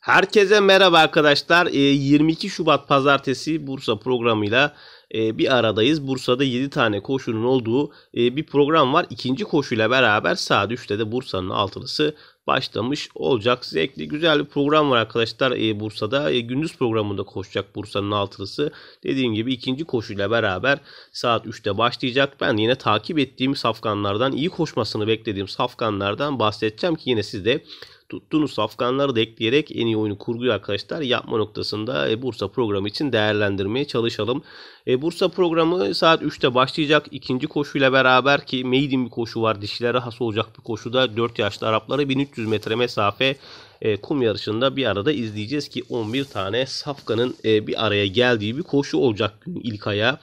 Herkese merhaba arkadaşlar. 22 ee, Şubat Pazartesi Bursa programıyla e, bir aradayız. Bursa'da 7 tane koşunun olduğu e, bir program var. İkinci koşuyla beraber saat 3'te de Bursa'nın altılısı başlamış olacak. Zevkli güzel bir program var arkadaşlar e, Bursa'da. gündüz programında koşacak Bursa'nın altılısı. Dediğim gibi ikinci koşuyla beraber saat 3'te başlayacak. Ben yine takip ettiğim safkanlardan, iyi koşmasını beklediğim safkanlardan bahsedeceğim ki yine siz de tuttuğunuz safkanları da ekleyerek en iyi oyunu kurguyu arkadaşlar yapma noktasında e, Bursa programı için değerlendirmeye çalışalım. E, Bursa programı saat 3'te başlayacak. ikinci koşuyla beraber ki maiden bir koşu var. Dişilere has olacak bir koşuda 4 yaşlı Araplara 1300 metre mesafe e, kum yarışında bir arada izleyeceğiz ki 11 tane safkanın bir araya geldiği bir koşu olacak ilk aya.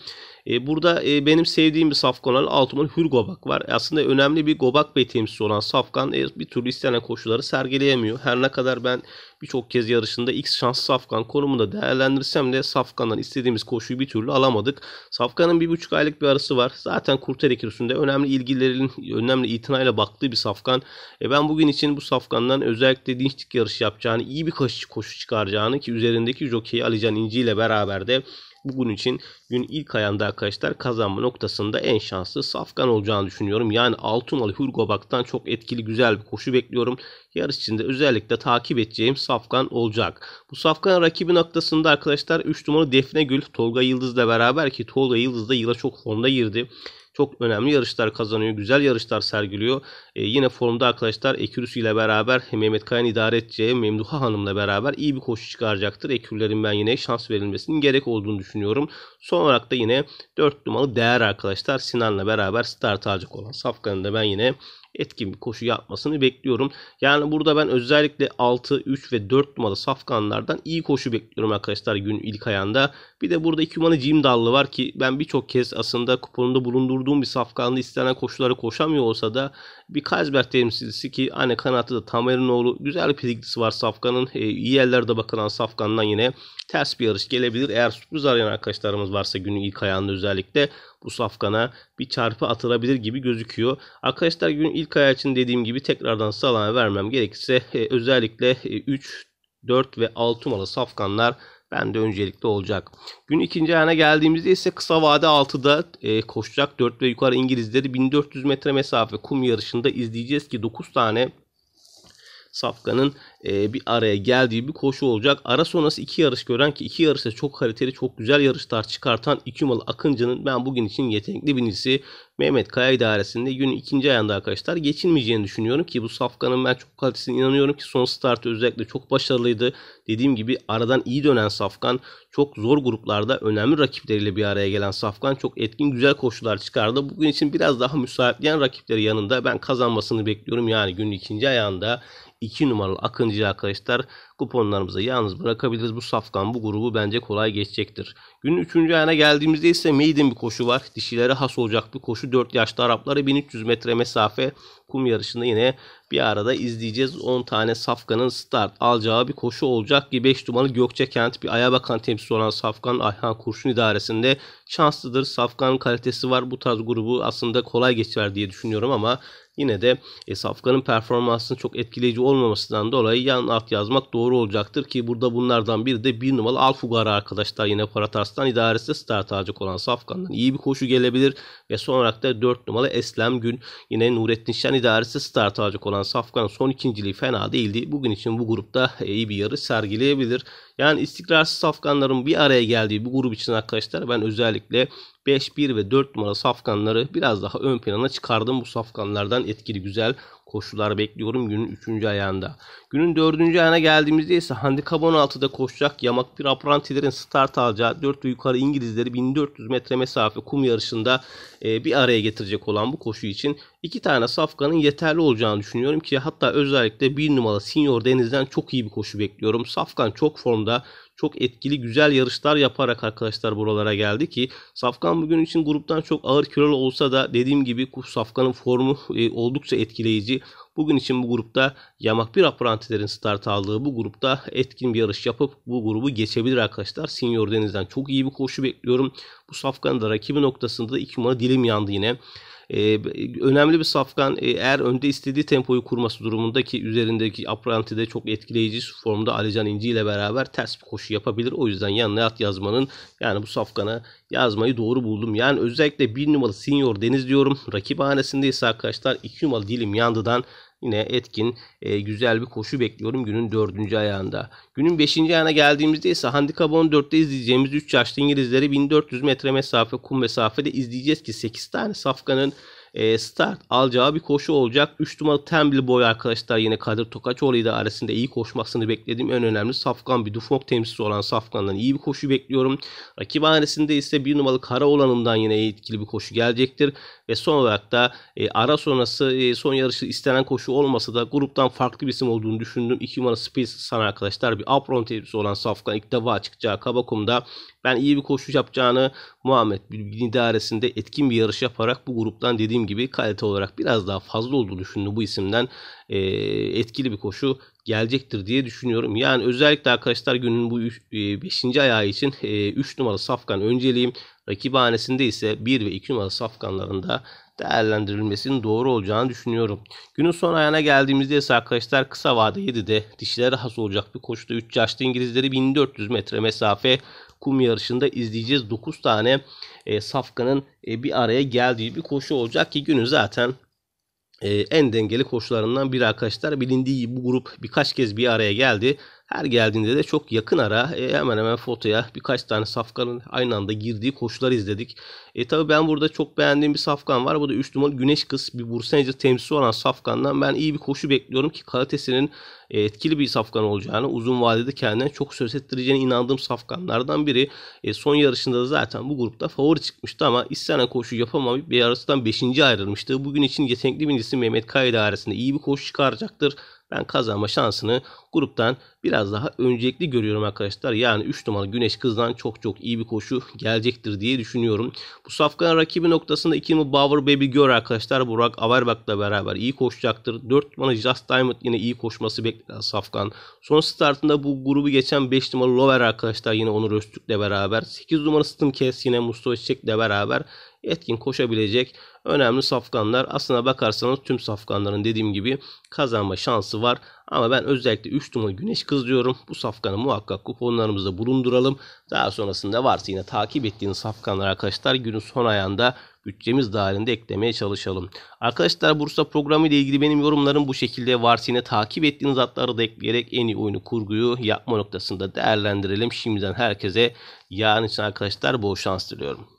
E, burada e, benim sevdiğim bir safkan olan 6 numara var. E, aslında önemli bir Gobak bey temsilcisi olan safkan bir türlü istenen koşulları sergileyemiyor. Her ne kadar ben birçok kez yarışında X şans safkan konumunda değerlendirsem de safkandan istediğimiz koşuyu bir türlü alamadık. Safkanın bir buçuk aylık bir arası var. Zaten kurtar ekürsünde önemli ilgilerin önemli itinayla baktığı bir safkan. E ben bugün için bu safkandan özellikle dinçlik yarışı yapacağını, iyi bir koşu, koşu çıkaracağını ki üzerindeki jokeyi Alican İnci ile beraber de bugün için gün ilk ayında arkadaşlar kazanma noktasında en şanslı Safkan olacağını düşünüyorum. Yani Altumalı Hurgobak'tan çok etkili güzel bir koşu bekliyorum. Yarış içinde özellikle takip edeceğim Safkan olacak. Bu Safkan rakibi noktasında arkadaşlar 3 numaralı Defne Gül Tolga Yıldız'la beraber ki Tolga Yıldız da yıla çok formda girdi. Çok önemli yarışlar kazanıyor. Güzel yarışlar sergiliyor. E, yine formda arkadaşlar Ekürüs ile beraber Mehmet Kayan idare edeceği Memduha Hanım'la beraber iyi bir koşu çıkaracaktır. Ekürlerin ben yine şans verilmesinin gerek olduğunu düşünüyorum. Son olarak da yine 4 numaralı değer arkadaşlar Sinan'la beraber start alacak olan Safkan'ın da ben yine etkin bir koşu yapmasını bekliyorum. Yani burada ben özellikle 6, 3 ve 4 numaralı safkanlardan iyi koşu bekliyorum arkadaşlar gün ilk ayağında. Bir de burada 2 numaralı Jim Dallı var ki ben birçok kez aslında kuponunda bulundurduğum bir safkanlı istenen koşuları koşamıyor olsa da bir Kaysberg temsilcisi ki anne kanatı da Tamerinoğlu güzel bir pedigrisi var safkanın. E, iyi yerlerde bakılan safkandan yine ters bir yarış gelebilir. Eğer sürpriz arayan arkadaşlarımız varsa günün ilk ayağında özellikle bu safkana bir çarpı atılabilir gibi gözüküyor. Arkadaşlar günün ilk ayağı için dediğim gibi tekrardan salana vermem gerekirse e, özellikle e, 3, 4 ve 6 numaralı safkanlar ben de öncelikli olacak. Gün ikinci ayağına geldiğimizde ise kısa vade 6'da e, koşacak 4 ve yukarı İngilizleri 1400 metre mesafe kum yarışında izleyeceğiz ki 9 tane Safkan'ın e, bir araya geldiği bir koşu olacak. Ara sonrası iki yarış gören ki iki yarışta çok kaliteli çok güzel yarışlar çıkartan 2 numaralı Akıncı'nın ben bugün için yetenekli binicisi Mehmet Kaya idaresinde günün ikinci ayında arkadaşlar Geçinmeyeceğini düşünüyorum ki bu Safkan'ın ben çok kalitesine inanıyorum ki son startı özellikle çok başarılıydı. Dediğim gibi aradan iyi dönen Safkan çok zor gruplarda önemli rakipleriyle bir araya gelen Safkan çok etkin güzel koşular çıkardı. Bugün için biraz daha müsaitleyen rakipleri yanında ben kazanmasını bekliyorum. Yani günün ikinci ayağında 2 numaralı Akıncı arkadaşlar kuponlarımızı yalnız bırakabiliriz. Bu safkan bu grubu bence kolay geçecektir. Günün 3. ayına geldiğimizde ise maiden bir koşu var. Dişilere has olacak bir koşu. 4 yaşlı Arapları 1300 metre mesafe kum yarışında yine bir arada izleyeceğiz. 10 tane Safkan'ın start alacağı bir koşu olacak ki 5 numaralı Gökçe Kent bir aya bakan temsilcisi olan Safkan Ayhan Kurşun idaresinde şanslıdır. Safkan kalitesi var. Bu tarz grubu aslında kolay geçer diye düşünüyorum ama yine de e, Safkan'ın performansının çok etkileyici olmamasından dolayı yan alt yazmak doğru olacaktır ki burada bunlardan biri de bir numaralı Alfugara arkadaşlar yine Paratars'tan idaresi start alacak olan Safkan'dan iyi bir koşu gelebilir ve son olarak da 4 numaralı Eslem Gün yine Nurettin Şen idaresi start alacak olan Safkan'ın son ikinciliği fena değildi. Bugün için bu grupta e, iyi bir yarı sergileyebilir. Yani istikrarsız Safkanların bir araya geldiği bu grup için arkadaşlar ben özellikle 5, 1 ve 4 numara safkanları biraz daha ön plana çıkardım. Bu safkanlardan etkili güzel koşular bekliyorum günün 3. ayağında. Günün 4. ayağına geldiğimizde ise handikap 16'da koşacak yamak bir aprantilerin start alacağı 4 ve yukarı İngilizleri 1400 metre mesafe kum yarışında e, bir araya getirecek olan bu koşu için iki tane safkanın yeterli olacağını düşünüyorum ki hatta özellikle bir numara Senior Deniz'den çok iyi bir koşu bekliyorum. Safkan çok formda çok etkili güzel yarışlar yaparak arkadaşlar buralara geldi ki Safkan bugün için gruptan çok ağır kilolu olsa da dediğim gibi Safkan'ın formu e, oldukça etkileyici bugün için bu grupta yamak bir aprantilerin start aldığı bu grupta etkin bir yarış yapıp bu grubu geçebilir arkadaşlar. Senior Deniz'den çok iyi bir koşu bekliyorum. Bu safkanın da rakibi noktasında 2 numara dilim yandı yine. E, önemli bir safkan e, eğer önde istediği tempoyu kurması durumunda ki üzerindeki de çok etkileyici formda Alican İnci ile beraber ters bir koşu yapabilir. O yüzden yanına at yazmanın yani bu safkana yazmayı doğru buldum. Yani özellikle bir numaralı Senior Deniz diyorum. Rakip hanesindeyiz arkadaşlar. 2 numaralı Dilim Yandı'dan Yine etkin, e, güzel bir koşu bekliyorum günün dördüncü ayağında. Günün beşinci ayağına geldiğimizde ise Handikap 14'te izleyeceğimiz 3 yaşlı İngilizleri 1400 metre mesafe, kum mesafede izleyeceğiz ki 8 tane safkanın e, ee, start alacağı bir koşu olacak. 3 numaralı Tembli Boy arkadaşlar yine Kadir Tokaçoğlu arasında iyi koşmasını beklediğim en önemli safkan bir dufok temsilcisi olan safkandan iyi bir koşu bekliyorum. Rakip hanesinde ise 1 numaralı Karaoğlan'ından yine etkili bir koşu gelecektir. Ve son olarak da e, ara sonrası e, son yarışı istenen koşu olmasa da gruptan farklı bir isim olduğunu düşündüğüm 2 numaralı Space sana arkadaşlar bir apron temsilcisi olan safkan ilk defa çıkacağı Kabakum'da ben iyi bir koşu yapacağını Muhammed Bilgin idaresinde etkin bir yarış yaparak bu gruptan dediğim dediğim gibi kalite olarak biraz daha fazla olduğu düşündü bu isimden e, etkili bir koşu gelecektir diye düşünüyorum. Yani özellikle arkadaşlar günün bu 5. E, ayağı için 3 e, numaralı safkan önceliyim. Rakibhanesinde ise 1 ve 2 numaralı safkanlarında değerlendirilmesinin doğru olacağını düşünüyorum. Günün son ayağına geldiğimizde ise arkadaşlar kısa vade 7'de dişilere has olacak bir koşuda 3 yaşlı İngilizleri 1400 metre mesafe kum yarışında izleyeceğiz. 9 tane e, safkanın e, bir araya geldiği bir koşu olacak ki günü zaten e, en dengeli koşularından biri arkadaşlar. Bilindiği bu grup birkaç kez bir araya geldi. Her geldiğinde de çok yakın ara e, hemen hemen fotoya birkaç tane safkanın aynı anda girdiği koşular izledik. E tabi ben burada çok beğendiğim bir safkan var. Bu da 3 numaralı Güneş Kız. Bir Bursa Ece olan safkandan ben iyi bir koşu bekliyorum ki kalitesinin e, etkili bir safkan olacağını, uzun vadede kendine çok söz ettireceğine inandığım safkanlardan biri. E, son yarışında da zaten bu grupta favori çıkmıştı ama istenen koşu yapamamış bir yarıştan 5. ayrılmıştı. Bugün için yetenekli bir Mehmet Kaya arasında iyi bir koşu çıkaracaktır. Ben kazanma şansını gruptan biraz daha öncelikli görüyorum arkadaşlar. Yani 3 numaralı Güneş Kız'dan çok çok iyi bir koşu gelecektir diye düşünüyorum. Bu safkan rakibi noktasında 2 numaralı Bauer Baby girl arkadaşlar. Burak Averbak'la beraber iyi koşacaktır. 4 numaralı Just Diamond yine iyi koşması beklenen safkan. Son startında bu grubu geçen 5 numaralı Lover arkadaşlar yine Onur Öztürk'le beraber. 8 numaralı Kes yine Mustafa Çiçek'le beraber etkin koşabilecek önemli safkanlar. Aslına bakarsanız tüm safkanların dediğim gibi kazanma şansı var. Ama ben özellikle 3 numara Güneş Kız diyorum. Bu safkanı muhakkak kuponlarımızda bulunduralım. Daha sonrasında varsa yine takip ettiğiniz safkanlar arkadaşlar günün son ayağında bütçemiz dahilinde eklemeye çalışalım. Arkadaşlar Bursa programı ile ilgili benim yorumlarım bu şekilde. Varsa yine takip ettiğiniz atları da ekleyerek en iyi oyunu kurguyu yapma noktasında değerlendirelim. Şimdiden herkese yarın için arkadaşlar bol şans diliyorum.